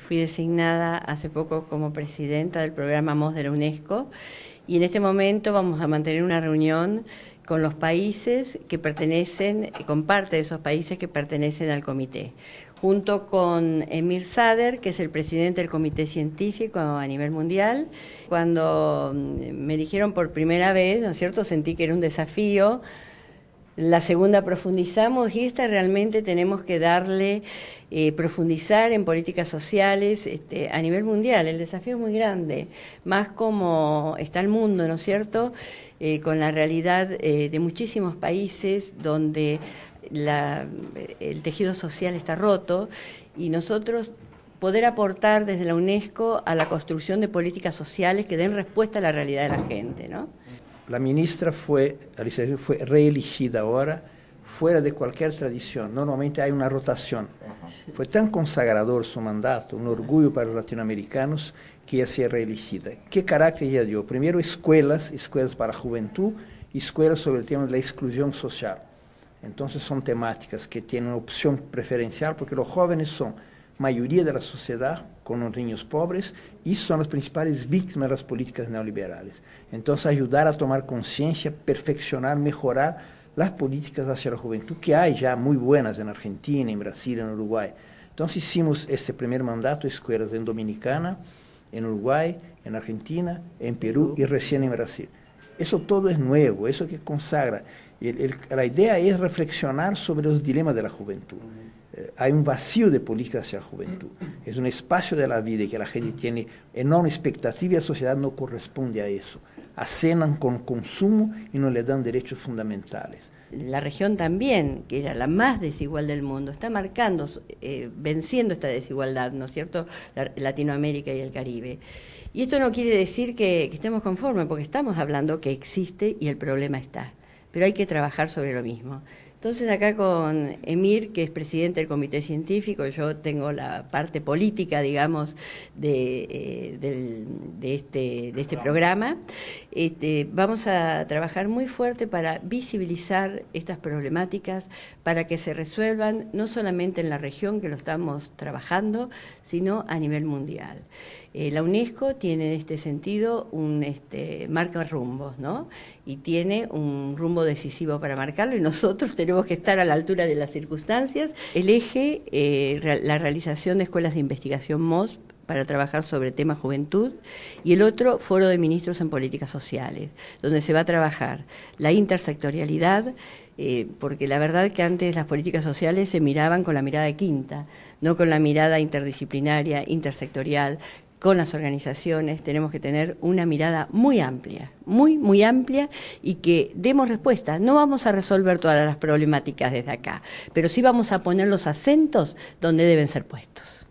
Fui designada hace poco como presidenta del programa MOS de la UNESCO y en este momento vamos a mantener una reunión con los países que pertenecen, con parte de esos países que pertenecen al comité, junto con Emir Sader, que es el presidente del comité científico a nivel mundial. Cuando mm, me dijeron por primera vez, ¿no es cierto?, sentí que era un desafío la segunda profundizamos y esta realmente tenemos que darle, eh, profundizar en políticas sociales este, a nivel mundial. El desafío es muy grande, más como está el mundo, ¿no es cierto? Eh, con la realidad eh, de muchísimos países donde el tejido social está roto y nosotros poder aportar desde la UNESCO a la construcción de políticas sociales que den respuesta a la realidad de la gente, ¿no? la ministra fue, fue reelegida ahora fuera de cualquier tradición. Normalmente hay una rotación. Fue tan consagrador su mandato, un orgullo para los latinoamericanos que ella sea reelegida. ¿Qué carácter ella dio? Primero, escuelas, escuelas para juventud, y escuelas sobre el tema de la exclusión social. Entonces son temáticas que tienen opción preferencial porque los jóvenes son mayoría la sociedad con los niños pobres, y son las principales víctimas de las políticas neoliberales entonces ayudar a tomar conciencia perfeccionar, mejorar las políticas hacia la juventud que hay ya muy buenas en Argentina, en Brasil, en uruguay entonces hicimos este primer mandato, escuelas en Dominicana, en uruguay en Argentina, en perú y recién en Brasil. Eso todo es nuevo, eso que consagra. la idea es reflexionar sobre los dilemas de la juventud. Eh, hay un vacío de política hacia la juventud. Es un espacio de la vida y que la gente tiene enorme expectativa y la sociedad no corresponde a eso. Acenan con consumo y no le dan derechos fundamentales. La región también, que era la más desigual del mundo, está marcando, eh, venciendo esta desigualdad, ¿no es cierto? Latinoamérica y el Caribe. Y esto no quiere decir que, que estemos conformes, porque estamos hablando que existe y el problema está. Pero hay que trabajar sobre lo mismo. Entonces acá con Emir, que es presidente del comité científico, yo tengo la parte política, digamos, de, eh, este, este, programa, este, vamos a trabajar muy fuerte para visibilizar estas problemáticas, para que se resuelvan no solamente en la región que lo estamos trabajando, sino a nivel mundial. Eh, la UNESCO tiene en este sentido un este, marca rumbos, ¿no? Y tiene un rumbo decisivo para marcarlo y nosotros tenemos tenemos que estar a la altura de las circunstancias. El eje, eh, la realización de escuelas de investigación MOSP para trabajar sobre temas juventud, y el otro, Foro de Ministros en Políticas Sociales, donde se va a trabajar la intersectorialidad, eh, porque la verdad que antes las políticas sociales se miraban con la mirada quinta, no con la mirada interdisciplinaria, intersectorial, con las organizaciones, tenemos que tener una mirada muy amplia, muy, muy amplia y que demos respuesta. No vamos a resolver todas las problemáticas desde acá, pero sí vamos a poner los acentos donde deben ser puestos.